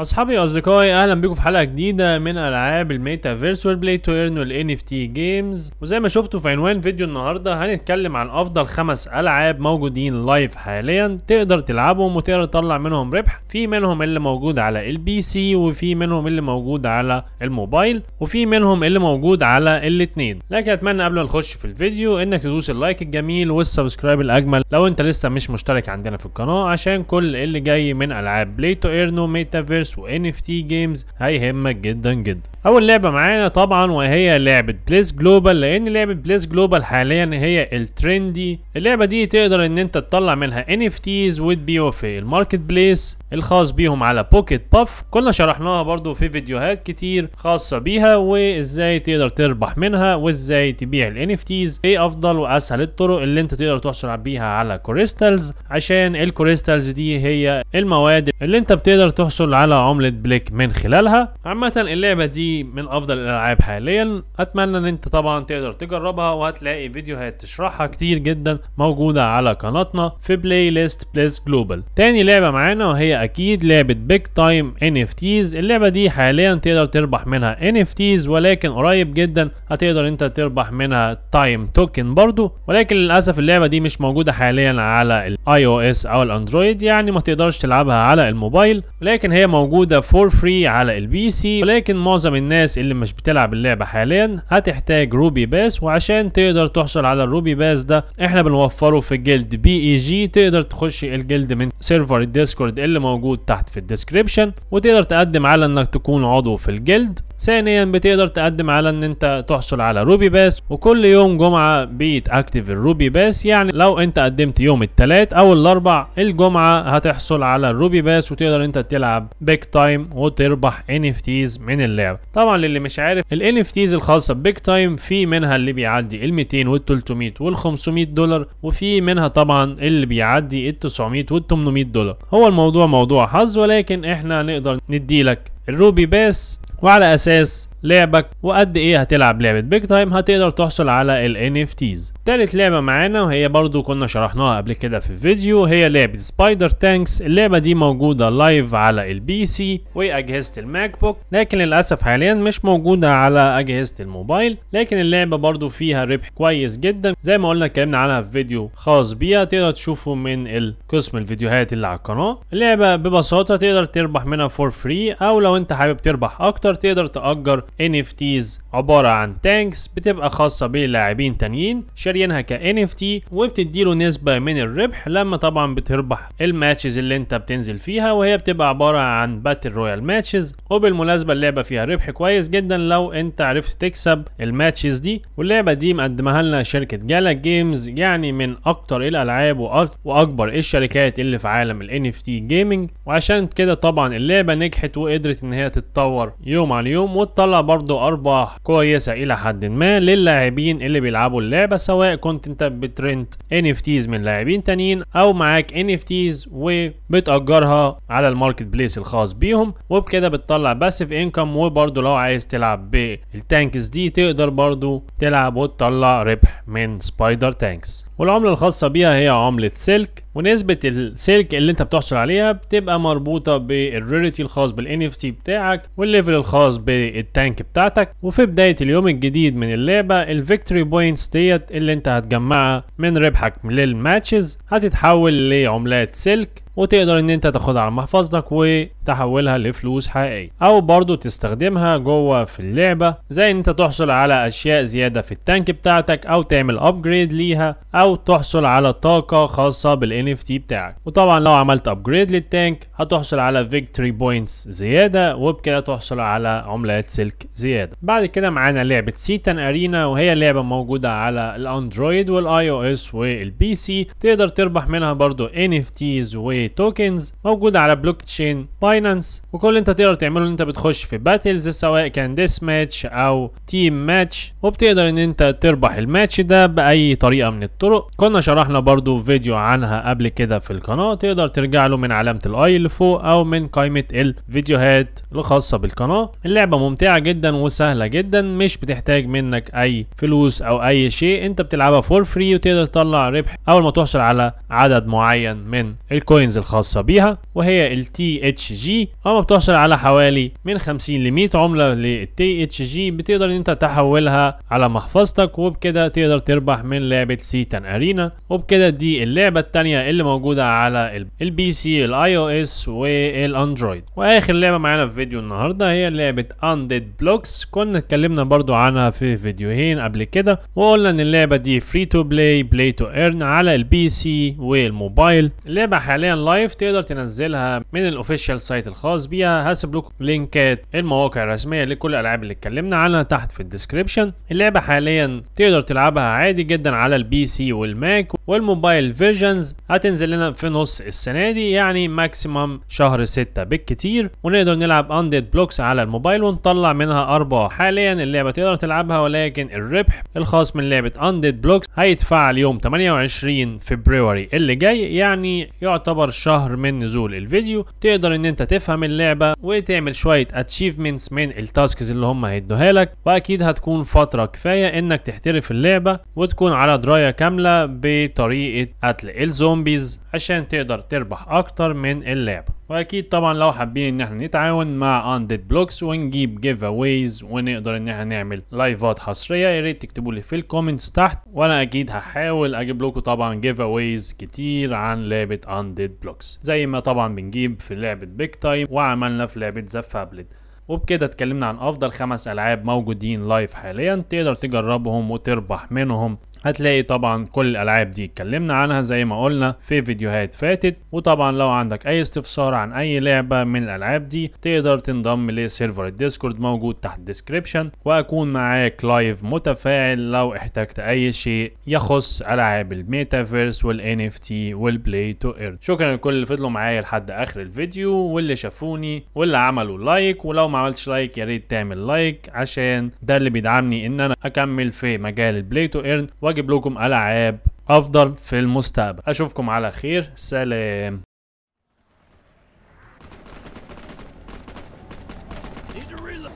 اصحابي واصدقائي اهلا بيكم في حلقه جديده من العاب الميتافيرس والبلاي تو ايرن والان اف تي جيمز وزي ما شفتوا في عنوان فيديو النهارده هنتكلم عن افضل خمس العاب موجودين لايف حاليا تقدر تلعبهم وتقدر تطلع منهم ربح في منهم اللي موجود على البي سي وفي منهم اللي موجود على الموبايل وفي منهم اللي موجود على الاثنين لكن اتمنى قبل ما نخش في الفيديو انك تدوس اللايك الجميل والسبسكرايب الاجمل لو انت لسه مش مشترك عندنا في القناه عشان كل اللي جاي من العاب بلاي تو ايرن وميتافيرس ميتافيرس وان اف تي جيمز هيهمك جدا جدا اول لعبه معانا طبعا وهي لعبه بليس جلوبال لان لعبه بليس جلوبال حاليا هي الترندي اللعبه دي تقدر ان انت تطلع منها ان اف تيز وتبيعه في الماركت بليس الخاص بيهم على بوكيت باف كنا شرحناها برضو في فيديوهات كتير خاصه بيها وازاي تقدر تربح منها وازاي تبيع الان اف تيز ايه افضل واسهل الطرق اللي انت تقدر تحصل بيها على كريستالز عشان الكريستالز دي هي المواد اللي انت بتقدر تحصل على عملة بليك من خلالها عامة اللعبة دي من افضل الالعاب حاليا اتمنى ان انت طبعا تقدر تجربها وهتلاقي فيديوهات تشرحها كتير جدا موجودة على قناتنا في بلاي ليست بليس جلوبال تاني لعبة معانا وهي اكيد لعبة بيج تايم NFTs اللعبة دي حاليا تقدر تربح منها NFTs ولكن قريب جدا هتقدر انت تربح منها تايم توكن برضو ولكن للاسف اللعبة دي مش موجودة حاليا على الاي او اس او الاندرويد يعني ما تقدرش تلعبها على الموبايل ولكن هي موجودة موجودة فور فري على البي سي ولكن معظم الناس اللي مش بتلعب اللعبة حاليا هتحتاج روبي باس وعشان تقدر تحصل على الروبي باس ده احنا بنوفره في جلد بي اي جي تقدر تخش الجلد من سيرفر الديسكورد اللي موجود تحت في الديسكريبشن وتقدر تقدم على انك تكون عضو في الجلد ثانيا بتقدر تقدم على ان انت تحصل على روبي باس وكل يوم جمعه بيتاكتف الروبي باس يعني لو انت قدمت يوم الثلاث او الاربع الجمعه هتحصل على الروبي باس وتقدر انت تلعب بيج تايم وتربح ان اف تيز من اللعبه طبعا للي مش عارف الان اف تيز الخاصه بيك تايم في منها اللي بيعدي ال 200 وال 300 وال 500 دولار وفي منها طبعا اللي بيعدي ال 900 وال 800 دولار هو الموضوع موضوع حظ ولكن احنا نقدر نديلك الروبي باس وعلى أساس لعبك وقد ايه هتلعب لعبه بيج تايم هتقدر تحصل على ال NFTs تالت لعبه معانا وهي برضو كنا شرحناها قبل كده في فيديو هي لعبه سبايدر تانكس اللعبه دي موجوده لايف على البي سي واجهزه الماك بوك لكن للاسف حاليا مش موجوده على اجهزه الموبايل لكن اللعبه برضو فيها ربح كويس جدا زي ما قلنا اتكلمنا عنها في فيديو خاص بيها تقدر تشوفه من قسم الفيديوهات اللي على القناه اللعبه ببساطه تقدر تربح منها فور فري او لو انت حابب تربح اكتر تقدر تاجر NFTs عبارة عن تانكس بتبقى خاصة بلاعبين تانيين شاريينها ك NFT وبتديله نسبة من الربح لما طبعا بتربح الماتشز اللي انت بتنزل فيها وهي بتبقى عبارة عن باتل رويال ماتشز وبالمناسبة اللعبة فيها ربح كويس جدا لو انت عرفت تكسب الماتشز دي واللعبة دي مقدمها لنا شركة جالا جيمز يعني من اكتر الالعاب واكبر الشركات اللي في عالم ال NFT جيمنج وعشان كده طبعا اللعبة نجحت وقدرت ان هي تتطور يوم عن يوم وتطلع برضو ارباح كويسه الى حد ما للاعبين اللي بيلعبوا اللعبه سواء كنت انت بترنت NFTs من لاعبين تانيين او معاك NFTs وبتأجرها على الماركت بليس الخاص بيهم وبكده بتطلع باسيف انكم وبرضو لو عايز تلعب بالتانكس دي تقدر برضو تلعب وتطلع ربح من سبايدر تانكس والعمله الخاصه بيها هي عمله سلك ونسبة السلك اللي انت بتحصل عليها بتبقى مربوطة بالريريتي الخاص بالان بتاعك والليفل الخاص بالتانك بتاعتك وفي بداية اليوم الجديد من اللعبة الفيكتوري بوينتس ديت اللي انت هتجمعها من ربحك للماتشز هتتحول لعملات سلك وتقدر ان انت تاخدها على محفظتك وتحولها لفلوس حقيقيه او برضو تستخدمها جوه في اللعبه زي ان انت تحصل على اشياء زياده في التانك بتاعتك او تعمل ابجريد ليها او تحصل على طاقه خاصه بالان اف تي بتاعك وطبعا لو عملت ابجريد للتانك هتحصل على فيكتوري بوينتس زياده وبكده تحصل على عملات سلك زياده بعد كده معانا لعبه سيتان ارينا وهي لعبه موجوده على الاندرويد والاي او اس والبي سي تقدر تربح منها برضو اف تيز توكنز موجودة على بلوك تشين باينانس وكل انت تقدر تعمله ان انت بتخش في باتلز سواء كان ديس ماتش او تيم ماتش وبتقدر ان انت تربح الماتش ده باي طريقة من الطرق كنا شرحنا برضو فيديو عنها قبل كده في القناة تقدر ترجع له من علامة الاي اللي فوق او من قائمة الفيديوهات الخاصة بالقناة اللعبة ممتعة جدا وسهلة جدا مش بتحتاج منك اي فلوس او اي شيء انت بتلعبها فور فري وتقدر تطلع ربح اول ما تحصل على عدد معين من الكوينز الخاصة بيها وهي ال THG اما بتحصل على حوالي من 50 ل 100 عملة لل THG بتقدر ان انت تحولها على محفظتك وبكده تقدر تربح من لعبة سيتان ارينا وبكده دي اللعبة التانية اللي موجودة على البي سي الاي او اس والاندرويد واخر لعبة معانا في فيديو النهاردة هي لعبة Undead Blocks كنا اتكلمنا برضو عنها في فيديوهين قبل كده وقلنا ان اللعبة دي فري تو بلاي بلاي تو ايرن على البي سي والموبايل اللعبة حاليا لايف تقدر تنزلها من الاوفيشال سايت الخاص بيها هسيب لكم لينكات المواقع الرسميه لكل الالعاب اللي اتكلمنا عنها تحت في الديسكربشن اللعبه حاليا تقدر تلعبها عادي جدا على البي سي والماك والموبايل فيرجنز هتنزل لنا في نص السنه دي يعني ماكسيمم شهر 6 بالكتير ونقدر نلعب انديد بلوكس على الموبايل ونطلع منها اربعه حاليا اللعبه تقدر تلعبها ولكن الربح الخاص من لعبه انديد بلوكس هيدفع يوم 28 فبراير اللي جاي يعني يعتبر اكتر شهر من نزول الفيديو تقدر ان انت تفهم اللعبه وتعمل شويه اتشيفمنتس من التاسكس اللي هم هيدوها لك واكيد هتكون فتره كفايه انك تحترف اللعبه وتكون على درايه كامله بطريقه قتل الزومبيز عشان تقدر تربح اكتر من اللعبه واكيد طبعا لو حابين ان احنا نتعاون مع اندد بلوكس ونجيب جيف اويز ونقدر ان احنا نعمل لايفات حصريه يا ريت تكتبوا لي في الكومنتس تحت وانا اكيد هحاول اجيب لكم طبعا جيف اويز كتير عن لعبه اندد بلوكس زي ما طبعا بنجيب في لعبه بيج تايم وعملنا في لعبه ذا فابلت وبكده اتكلمنا عن افضل خمس العاب موجودين لايف حاليا تقدر تجربهم وتربح منهم هتلاقي طبعا كل الالعاب دي اتكلمنا عنها زي ما قلنا في فيديوهات فاتت وطبعا لو عندك اي استفسار عن اي لعبه من الالعاب دي تقدر تنضم لسيرفر الديسكورد موجود تحت الديسكربشن واكون معاك لايف متفاعل لو احتجت اي شيء يخص العاب الميتافيرس والان اف تي والبلاي تو ايرن شكرا لكل اللي فضلوا معايا لحد اخر الفيديو واللي شافوني واللي عملوا لايك ولو ما عملتش لايك يا ريت تعمل لايك عشان ده اللي بيدعمني ان انا اكمل في مجال البلاي تو ايرن اجيب لكم العاب افضل في المستقبل اشوفكم على خير سلام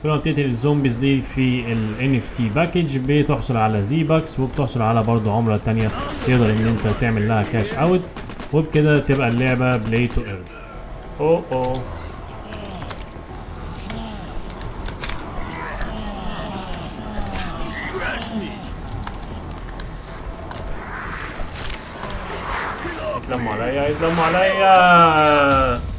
بتقتل الزومبيز دي في ال NFT باكج بتحصل على زي باكس وبتحصل على برضه عملة تانية تقدر ان انت تعمل لها كاش اوت وبكده تبقى اللعبة بلاي تو ايرن. اوه اوه the Malaya, it's the Malaya!